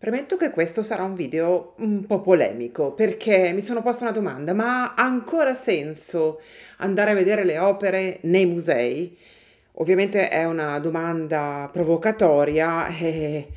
Premetto che questo sarà un video un po' polemico perché mi sono posta una domanda, ma ha ancora senso andare a vedere le opere nei musei? Ovviamente è una domanda provocatoria e eh,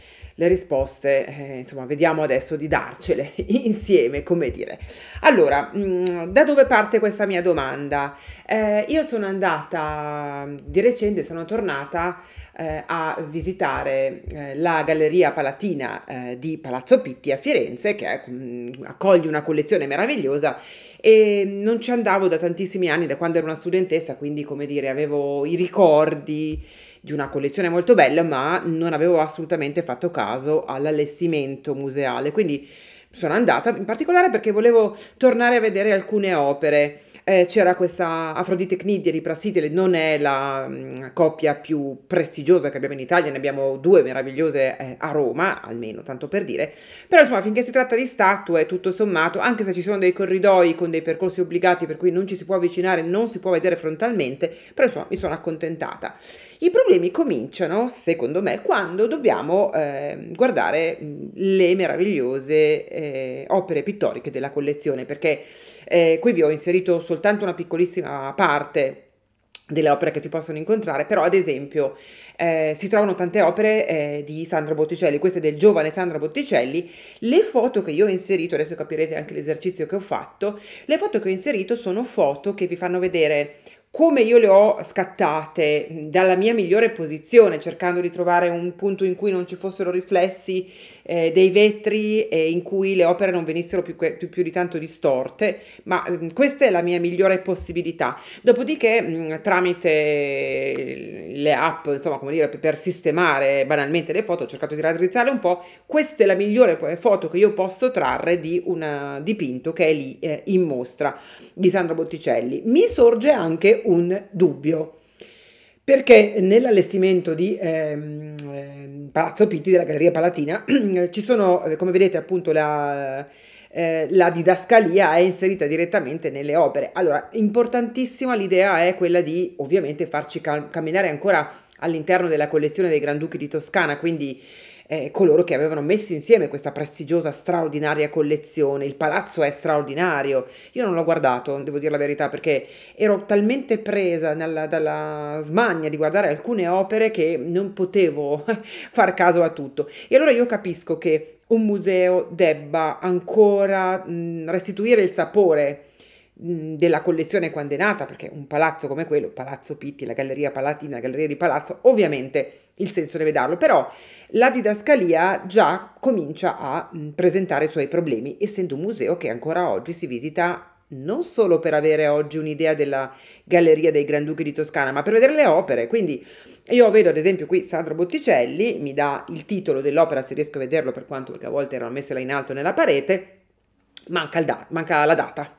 le risposte, eh, insomma, vediamo adesso di darcele insieme, come dire. Allora, mh, mm, da dove parte questa mia domanda? Eh, io sono andata di recente, sono tornata eh, a visitare eh, la Galleria Palatina eh, di Palazzo Pitti a Firenze, che è, mh, mm, accoglie una collezione meravigliosa e non ci andavo da tantissimi anni, da quando ero una studentessa, quindi come dire, avevo i ricordi di una collezione molto bella, ma non avevo assolutamente fatto caso all'allestimento museale. Quindi sono andata in particolare perché volevo tornare a vedere alcune opere. Eh, c'era questa Afrodite Kniddy di Prassitele, non è la mh, mm, coppia più prestigiosa che abbiamo in Italia, ne abbiamo due meravigliose eh, a Roma, almeno tanto per dire, però insomma finché si tratta di statue, tutto sommato, anche se ci sono dei corridoi con dei percorsi obbligati per cui non ci si può avvicinare, non si può vedere frontalmente, però insomma mi sono accontentata. I problemi cominciano, secondo me, quando dobbiamo eh, guardare mhmm, le meravigliose eh, opere pittoriche della collezione, perché eh, qui vi ho inserito soltanto una piccolissima parte delle opere che si possono incontrare, però ad esempio eh, si trovano tante opere eh, di Sandro Botticelli, questa è del giovane Sandro Botticelli, le foto che io ho inserito, adesso capirete anche l'esercizio che ho fatto, le foto che ho inserito sono foto che vi fanno vedere come io le ho scattate dalla mia migliore posizione, cercando di trovare un punto in cui non ci fossero riflessi eh, dei vetri e in cui le opere non venissero più, più, più di tanto distorte, ma mh, mm, questa è la mia migliore possibilità. Dopodiché mh, mm, tramite le app, insomma, come dire, per sistemare banalmente le foto, ho cercato di raddrizzarle un po', questa è la migliore foto che io posso trarre di un dipinto che è lì eh, in mostra di Sandra Botticelli. Mi sorge anche un dubbio perché nell'allestimento di ehm, eh, Palazzo Pitti della Galleria Palatina ci sono, eh, come vedete appunto la, eh, la, didascalia è inserita direttamente nelle opere. Allora, importantissima l'idea è quella di ovviamente farci camminare ancora all'interno della collezione dei Granduchi di Toscana, quindi eh, coloro che avevano messo insieme questa prestigiosa, straordinaria collezione. Il palazzo è straordinario. Io non l'ho guardato, devo dire la verità, perché ero talmente presa nella, dalla smania di guardare alcune opere che non potevo far caso a tutto. E allora io capisco che un museo debba ancora mh, restituire il sapore della collezione quando è nata, perché un palazzo come quello, Palazzo Pitti, la Galleria Palatina, la Galleria di Palazzo, ovviamente il senso deve darlo, però la didascalia già comincia a mm, presentare i suoi problemi, essendo un museo che ancora oggi si visita non solo per avere oggi un'idea della Galleria dei Granduchi di Toscana, ma per vedere le opere. Quindi io vedo ad esempio qui Sandro Botticelli, mi dà il titolo dell'opera se riesco a vederlo per quanto perché a volte erano messe là in alto nella parete, manca, da- manca la data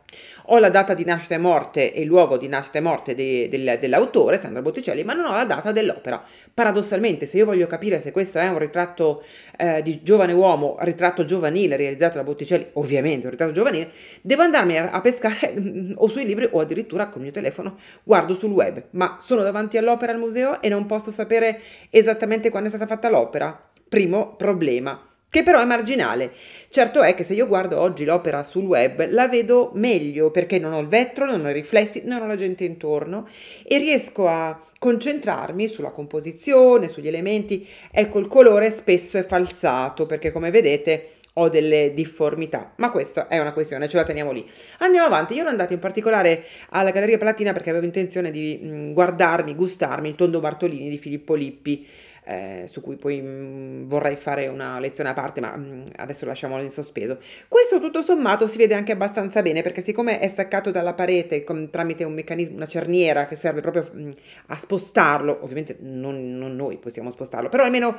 ho la data di nascita e morte e il luogo di nascita e morte de, de, dell'autore, Sandra Botticelli, ma non ho la data dell'opera. Paradossalmente, se io voglio capire se questo è un ritratto eh, di giovane uomo, ritratto giovanile realizzato da Botticelli, ovviamente un ritratto giovanile, devo andarmi a, a pescare o sui libri o addirittura con il mio telefono guardo sul web, ma sono davanti all'opera al museo e non posso sapere esattamente quando è stata fatta l'opera. Primo problema che però è marginale. Certo è che se io guardo oggi l'opera sul web la vedo meglio perché non ho il vetro, non ho i riflessi, non ho la gente intorno e riesco a concentrarmi sulla composizione, sugli elementi. Ecco, il colore spesso è falsato perché come vedete ho delle difformità, ma questa è una questione, ce la teniamo lì. Andiamo avanti, io ero andata in particolare alla Galleria Palatina perché avevo intenzione di guardarmi, gustarmi il tondo Bartolini di Filippo Lippi eh, su cui poi mh, mm, vorrei fare una lezione a parte, ma mh, mm, adesso lasciamolo in sospeso. Questo tutto sommato si vede anche abbastanza bene, perché siccome è staccato dalla parete con, tramite un meccanismo, una cerniera che serve proprio mh, mm, a spostarlo, ovviamente non, non noi possiamo spostarlo, però almeno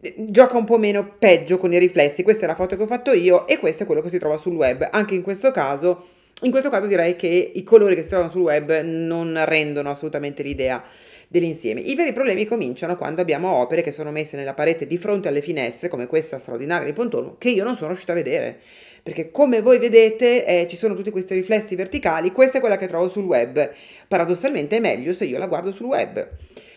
eh, gioca un po' meno peggio con i riflessi. Questa è la foto che ho fatto io e questo è quello che si trova sul web. Anche in questo caso, in questo caso direi che i colori che si trovano sul web non rendono assolutamente l'idea dell'insieme. I veri problemi cominciano quando abbiamo opere che sono messe nella parete di fronte alle finestre, come questa straordinaria di Pontormo, che io non sono riuscita a vedere perché come voi vedete eh, ci sono tutti questi riflessi verticali, questa è quella che trovo sul web, paradossalmente è meglio se io la guardo sul web.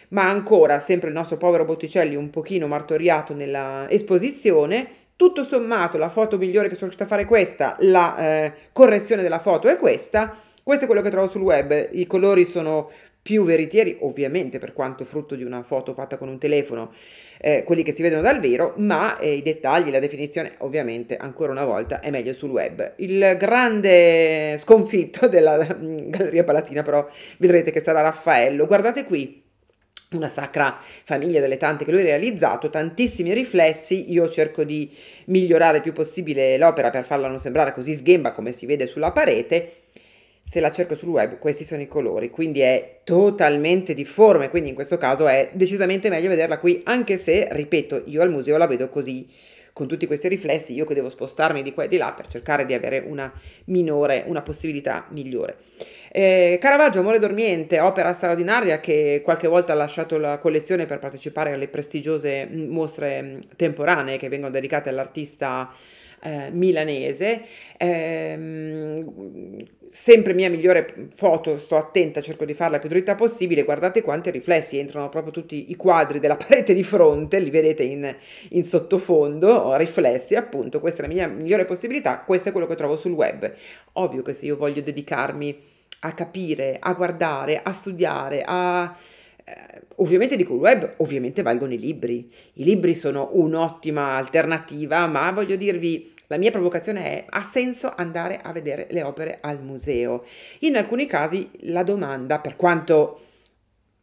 Ma ancora, sempre il nostro povero Botticelli un pochino martoriato nella esposizione, tutto sommato la foto migliore che sono riuscita a fare è questa, la eh, correzione della foto è questa, questo è quello che trovo sul web, i colori sono più veritieri, ovviamente per quanto frutto di una foto fatta con un telefono, eh, quelli che si vedono dal vero, ma eh, i dettagli, la definizione ovviamente ancora una volta è meglio sul web. Il grande sconfitto della mm, Galleria Palatina però vedrete che sarà Raffaello. Guardate qui una sacra famiglia delle tante che lui ha realizzato, tantissimi riflessi, io cerco di migliorare il più possibile l'opera per farla non sembrare così sghemba come si vede sulla parete se la cerco sul web, questi sono i colori, quindi è totalmente difforme, quindi in questo caso è decisamente meglio vederla qui, anche se, ripeto, io al museo la vedo così, con tutti questi riflessi, io che devo spostarmi di qua e di là per cercare di avere una minore, una possibilità migliore. Eh, Caravaggio, Amore dormiente, opera straordinaria che qualche volta ha lasciato la collezione per partecipare alle prestigiose mostre temporanee che vengono dedicate all'artista eh, milanese. Ehm, sempre mia migliore foto, sto attenta, cerco di farla più dritta possibile, guardate quanti riflessi, entrano proprio tutti i quadri della parete di fronte, li vedete in, in sottofondo, riflessi appunto, questa è la mia migliore possibilità, questo è quello che trovo sul web. Ovvio che se io voglio dedicarmi a capire, a guardare, a studiare, a eh, ovviamente dico il web, ovviamente valgono i libri. I libri sono un'ottima alternativa, ma voglio dirvi, la mia provocazione è, ha senso andare a vedere le opere al museo? In alcuni casi la domanda, per quanto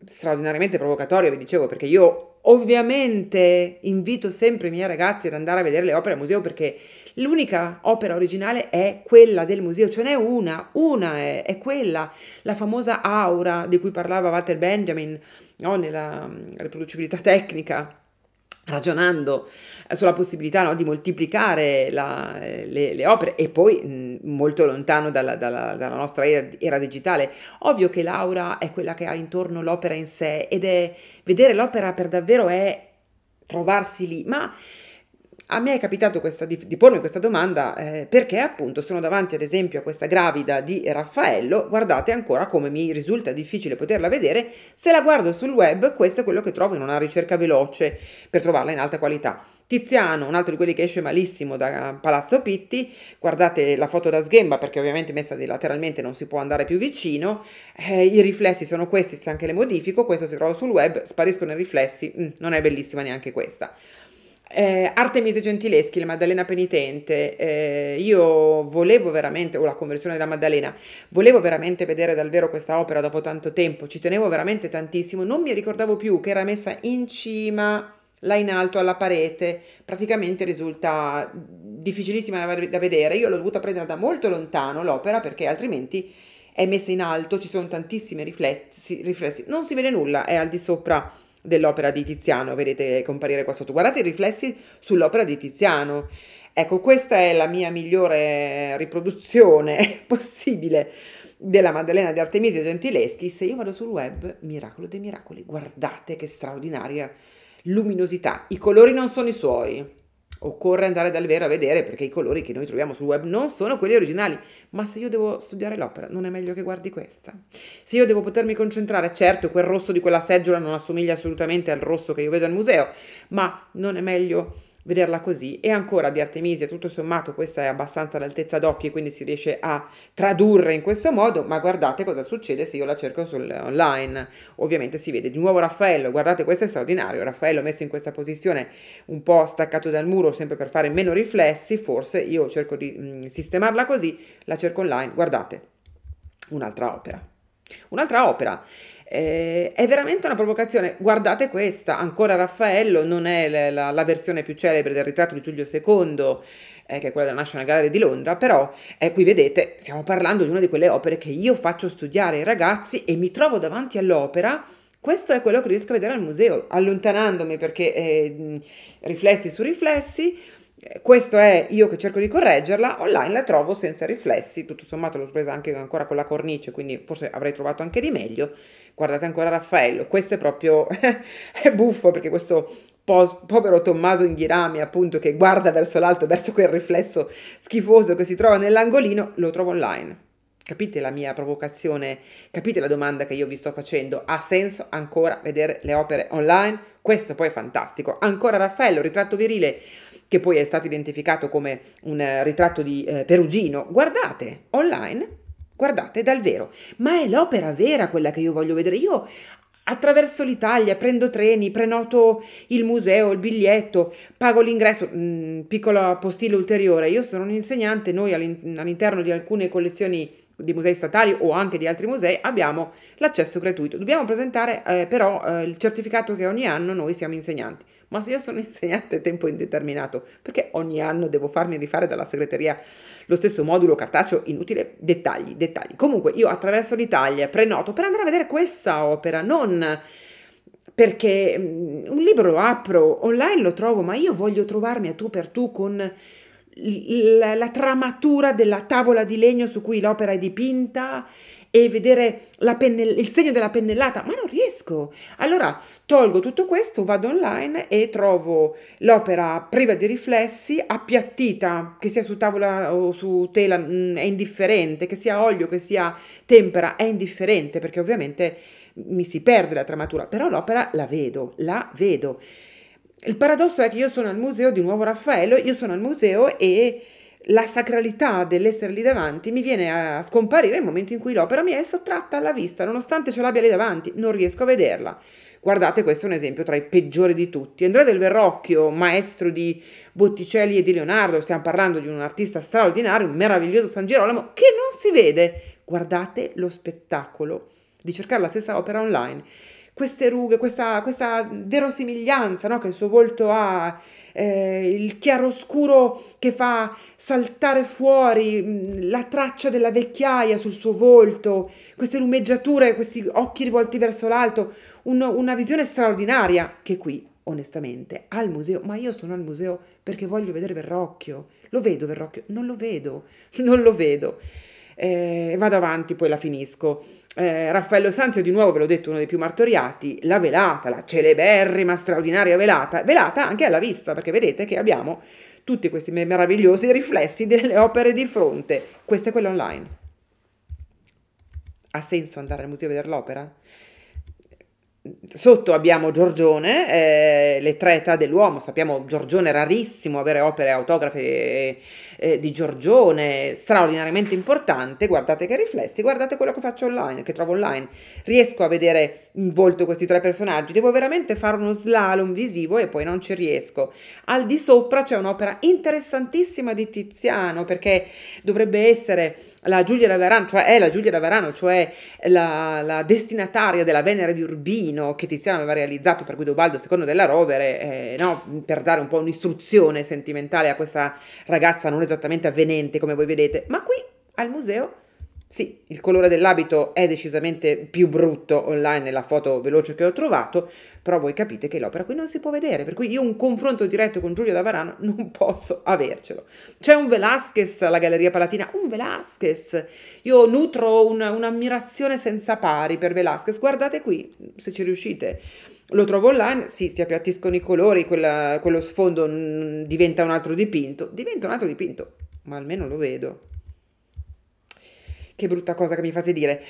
straordinariamente provocatoria, vi dicevo, perché io Ovviamente invito sempre i miei ragazzi ad andare a vedere le opere al museo perché l'unica opera originale è quella del museo, ce n'è una, una è, è quella, la famosa aura di cui parlava Walter Benjamin no, nella riproducibilità tecnica ragionando eh, sulla possibilità no, di moltiplicare la, eh, le, le, opere e poi mh, mm, molto lontano dalla, dalla, dalla nostra era, era, digitale. Ovvio che Laura è quella che ha intorno l'opera in sé ed è vedere l'opera per davvero è trovarsi lì, ma a me è capitato questa, di, di, pormi questa domanda eh, perché appunto sono davanti ad esempio a questa gravida di Raffaello, guardate ancora come mi risulta difficile poterla vedere, se la guardo sul web questo è quello che trovo in una ricerca veloce per trovarla in alta qualità. Tiziano, un altro di quelli che esce malissimo da Palazzo Pitti, guardate la foto da sghemba perché ovviamente messa lateralmente non si può andare più vicino, eh, i riflessi sono questi se anche le modifico, questo si trova sul web, spariscono i riflessi, mm, non è bellissima neanche questa. Eh, Artemise Gentileschi, la Maddalena Penitente, eh, io volevo veramente, o la conversione da Maddalena, volevo veramente vedere dal vero questa opera dopo tanto tempo, ci tenevo veramente tantissimo, non mi ricordavo più che era messa in cima, là in alto alla parete, praticamente risulta difficilissima da, da vedere, io l'ho dovuta prendere da molto lontano l'opera perché altrimenti è messa in alto, ci sono tantissimi riflessi, riflessi, non si vede nulla, è al di sopra dell'opera di Tiziano, vedete comparire qua sotto, guardate i riflessi sull'opera di Tiziano. Ecco, questa è la mia migliore riproduzione possibile della Maddalena di Artemisia Gentileschi. Se io vado sul web, miracolo dei miracoli, guardate che straordinaria luminosità. I colori non sono i suoi, occorre andare dal vero a vedere perché i colori che noi troviamo sul web non sono quelli originali. Ma se io devo studiare l'opera, non è meglio che guardi questa. Se io devo potermi concentrare, certo, quel rosso di quella seggiola non assomiglia assolutamente al rosso che io vedo al museo, ma non è meglio vederla così e ancora di Artemisia tutto sommato questa è abbastanza all'altezza d'occhio quindi si riesce a tradurre in questo modo ma guardate cosa succede se io la cerco sul, online ovviamente si vede di nuovo Raffaello guardate questo è straordinario Raffaello messo in questa posizione un po' staccato dal muro sempre per fare meno riflessi forse io cerco di mh, mm, sistemarla così la cerco online guardate un'altra opera un'altra opera eh, è veramente una provocazione. Guardate questa, ancora Raffaello non è la, la, la versione più celebre del ritratto di Giulio II, eh, che è quella della National Gallery di Londra, però eh, qui vedete, stiamo parlando di una di quelle opere che io faccio studiare ai ragazzi e mi trovo davanti all'opera. Questo è quello che riesco a vedere al museo, allontanandomi perché eh, riflessi su riflessi, eh, questo è io che cerco di correggerla, online la trovo senza riflessi, tutto sommato l'ho presa anche ancora con la cornice, quindi forse avrei trovato anche di meglio. Guardate ancora Raffaello, questo è proprio è buffo perché questo po povero Tommaso Inghirami appunto che guarda verso l'alto, verso quel riflesso schifoso che si trova nell'angolino, lo trovo online. Capite la mia provocazione? Capite la domanda che io vi sto facendo? Ha senso ancora vedere le opere online? Questo poi è fantastico. Ancora Raffaello, ritratto virile che poi è stato identificato come un eh, ritratto di eh, Perugino, guardate online, guardate dal vero, ma è l'opera vera quella che io voglio vedere. Io attraverso l'Italia, prendo treni, prenoto il museo, il biglietto, pago l'ingresso, mh, mm, piccolo postile ulteriore, io sono un insegnante, noi all'interno di alcune collezioni di musei statali o anche di altri musei abbiamo l'accesso gratuito, dobbiamo presentare eh, però eh, il certificato che ogni anno noi siamo insegnanti ma se io sono insegnante a tempo indeterminato, perché ogni anno devo farmi rifare dalla segreteria lo stesso modulo cartaceo? Inutile, dettagli, dettagli. Comunque io attraverso l'Italia prenoto per andare a vedere questa opera, non perché mm, un libro lo apro, online lo trovo, ma io voglio trovarmi a tu per tu con la, la tramatura della tavola di legno su cui l'opera è dipinta, e vedere pennell- il segno della pennellata, ma non riesco. Allora tolgo tutto questo, vado online e trovo l'opera priva di riflessi, appiattita, che sia su tavola o su tela mm, è indifferente, che sia olio, che sia tempera, è indifferente perché ovviamente mi si perde la tramatura, però l'opera la vedo, la vedo. Il paradosso è che io sono al museo, di nuovo Raffaello, io sono al museo e la sacralità dell'essere lì davanti mi viene a scomparire nel momento in cui l'opera mi è sottratta alla vista, nonostante ce l'abbia lì davanti, non riesco a vederla. Guardate, questo è un esempio tra i peggiori di tutti. Andrea del Verrocchio, maestro di Botticelli e di Leonardo, stiamo parlando di un artista straordinario, un meraviglioso San Girolamo, che non si vede. Guardate lo spettacolo di cercare la stessa opera online. Queste rughe, questa, questa verosimiglianza no, che il suo volto ha eh, il chiaroscuro che fa saltare fuori mm, la traccia della vecchiaia sul suo volto, queste lumeggiature, questi occhi rivolti verso l'alto, un, una visione straordinaria che qui, onestamente, al museo, ma io sono al museo perché voglio vedere Verrocchio, lo vedo Verrocchio, non lo vedo, non lo vedo eh, vado avanti, poi la finisco. Eh, Raffaello Sanzio, di nuovo ve l'ho detto, uno dei più martoriati, la velata, la celeberrima, straordinaria velata, velata anche alla vista, perché vedete che abbiamo tutti questi meravigliosi riflessi delle opere di fronte. Questa è quella online. Ha senso andare al museo a vedere l'opera? Sotto abbiamo Giorgione, eh, le tre età dell'uomo, sappiamo Giorgione è rarissimo avere opere autografe eh, di Giorgione, straordinariamente importante, guardate che riflessi, guardate quello che faccio online, che trovo online, riesco a vedere in volto questi tre personaggi, devo veramente fare uno slalom visivo e poi non ci riesco. Al di sopra c'è un'opera interessantissima di Tiziano perché dovrebbe essere la Giulia da Verano, cioè è la Giulia da Verano, cioè la, la destinataria della Venere di Urbino, che Tiziano aveva realizzato per Guidobaldo II della Rovere, eh, no? per dare un po' un'istruzione sentimentale a questa ragazza non esattamente avvenente come voi vedete, ma qui al museo sì, il colore dell'abito è decisamente più brutto online nella foto veloce che ho trovato, però voi capite che l'opera qui non si può vedere, per cui io un confronto diretto con Giulio da Varano non posso avercelo. C'è un Velázquez alla Galleria Palatina, un Velázquez, io nutro un, un'ammirazione senza pari per Velázquez, guardate qui, se ci riuscite, lo trovo online, sì, si appiattiscono i colori, quella, quello sfondo mm, diventa un altro dipinto, diventa un altro dipinto, ma almeno lo vedo che brutta cosa che mi fate dire.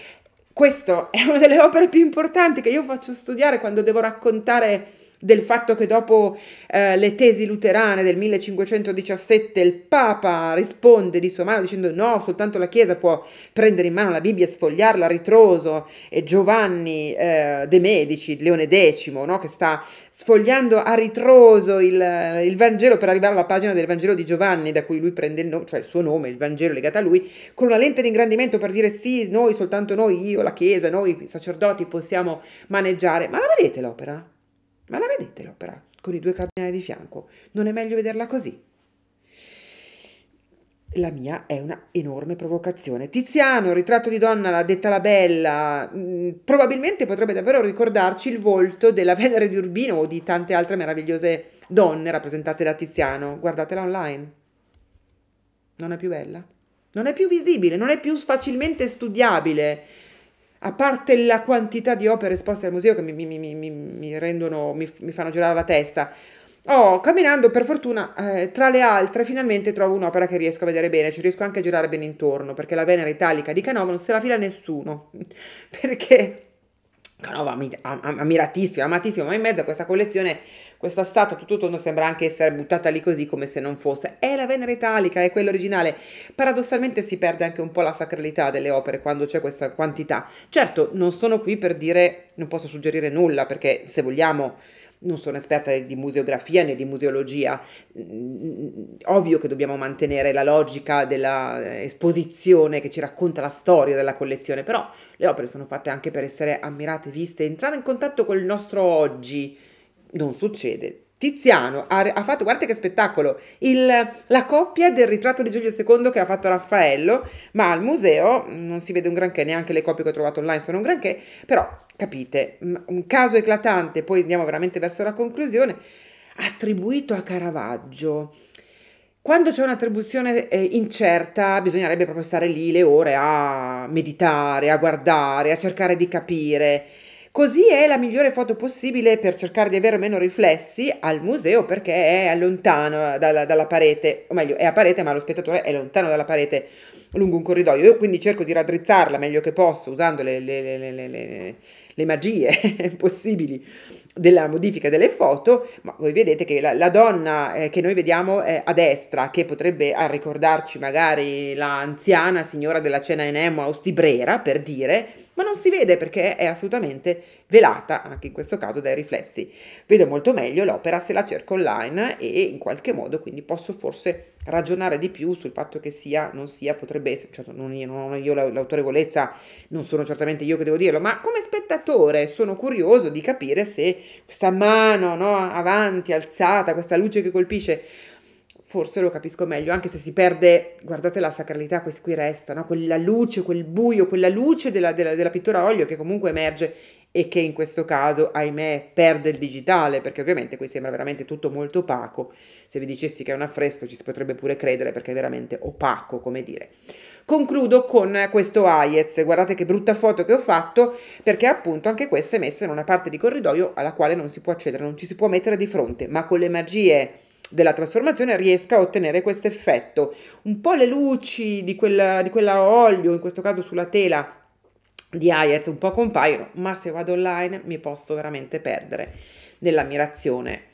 Questa è una delle opere più importanti che io faccio studiare quando devo raccontare del fatto che dopo eh, le tesi luterane del 1517 il Papa risponde di sua mano dicendo no, soltanto la Chiesa può prendere in mano la Bibbia, sfogliarla a ritroso e Giovanni eh, de Medici, Leone X, no, che sta sfogliando a ritroso il, il, Vangelo per arrivare alla pagina del Vangelo di Giovanni da cui lui prende il, no, cioè il suo nome, il Vangelo legato a lui, con una lente di ingrandimento per dire sì, noi, soltanto noi, io, la Chiesa, noi sacerdoti possiamo maneggiare, ma la vedete l'opera? Ma la vedete l'opera con i due cardinali di fianco? Non è meglio vederla così? La mia è una enorme provocazione. Tiziano, ritratto di donna, l'ha detta la bella. Mm, probabilmente potrebbe davvero ricordarci il volto della Venere di Urbino o di tante altre meravigliose donne rappresentate da Tiziano. Guardatela online. Non è più bella? Non è più visibile, non è più facilmente studiabile a parte la quantità di opere esposte al museo che mi, mi, mi, mi rendono, mi, fanno girare la testa. Oh, camminando per fortuna eh, tra le altre finalmente trovo un'opera che riesco a vedere bene, ci riesco anche a girare bene intorno, perché la Venere Italica di Canova non se la fila nessuno, perché Canova am- am- ammiratissimo, amatissimo, ma in mezzo a questa collezione questa statua tutto intorno sembra anche essere buttata lì così come se non fosse. È la Venere italica, è quella originale. Paradossalmente si perde anche un po' la sacralità delle opere quando c'è questa quantità. Certo, non sono qui per dire, non posso suggerire nulla, perché se vogliamo non sono esperta di museografia né di museologia, mm, mm, mm, ovvio che dobbiamo mantenere la logica dell'esposizione eh, che ci racconta la storia della collezione, però le opere sono fatte anche per essere ammirate, viste, entrare in contatto con il nostro oggi, non succede. Tiziano ha, ha fatto, guardate che spettacolo, il, la coppia del ritratto di Giulio II che ha fatto Raffaello, ma al museo non si vede un granché, neanche le copie che ho trovato online sono un granché, però capite, un caso eclatante, poi andiamo veramente verso la conclusione, attribuito a Caravaggio. Quando c'è un'attribuzione eh, incerta, bisognerebbe proprio stare lì le ore a meditare, a guardare, a cercare di capire. Così è la migliore foto possibile per cercare di avere meno riflessi al museo perché è lontano dalla, dalla parete, o meglio è a parete ma lo spettatore è lontano dalla parete lungo un corridoio. Io quindi cerco di raddrizzarla meglio che posso usando le, le, le, le magie possibili della modifica delle foto, ma voi vedete che la, la donna eh, che noi vediamo eh, a destra, che potrebbe a ricordarci magari l'anziana signora della cena in Emmaus di Brera, per dire, ma non si vede perché è assolutamente velata, anche in questo caso, dai riflessi. Vedo molto meglio l'opera se la cerco online e in qualche modo quindi posso forse ragionare di più sul fatto che sia, non sia, potrebbe essere, cioè non, io, non ho io l'autorevolezza, non sono certamente io che devo dirlo, ma come spettatore sono curioso di capire se questa mano no, avanti, alzata, questa luce che colpisce forse lo capisco meglio, anche se si perde, guardate la sacralità, questa qui resta, quella luce, quel buio, quella luce della, della, della pittura a olio che comunque emerge e che in questo caso, ahimè, perde il digitale, perché ovviamente qui sembra veramente tutto molto opaco. Se vi dicessi che è un affresco ci si potrebbe pure credere perché è veramente opaco, come dire. Concludo con questo Hayez, guardate che brutta foto che ho fatto, perché appunto anche questa è messa in una parte di corridoio alla quale non si può accedere, non ci si può mettere di fronte, ma con le magie della trasformazione riesca a ottenere questo effetto. Un po' le luci di quella, di quella olio, in questo caso sulla tela di Ayaz, un po' compaiono, ma se vado online mi posso veramente perdere nell'ammirazione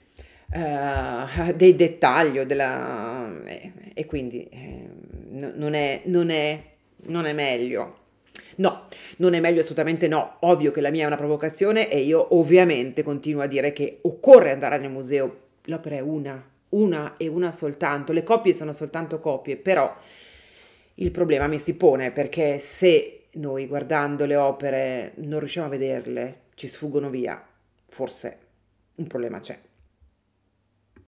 Uh, eh, dei dettagli della... eh, e quindi eh, non, è, non, è, non è meglio. No, non è meglio assolutamente no, ovvio che la mia è una provocazione e io ovviamente continuo a dire che occorre andare nel museo, l'opera è una, una e una soltanto, le coppie sono soltanto coppie, però il problema mi si pone perché se noi guardando le opere non riusciamo a vederle, ci sfuggono via, forse un problema c'è.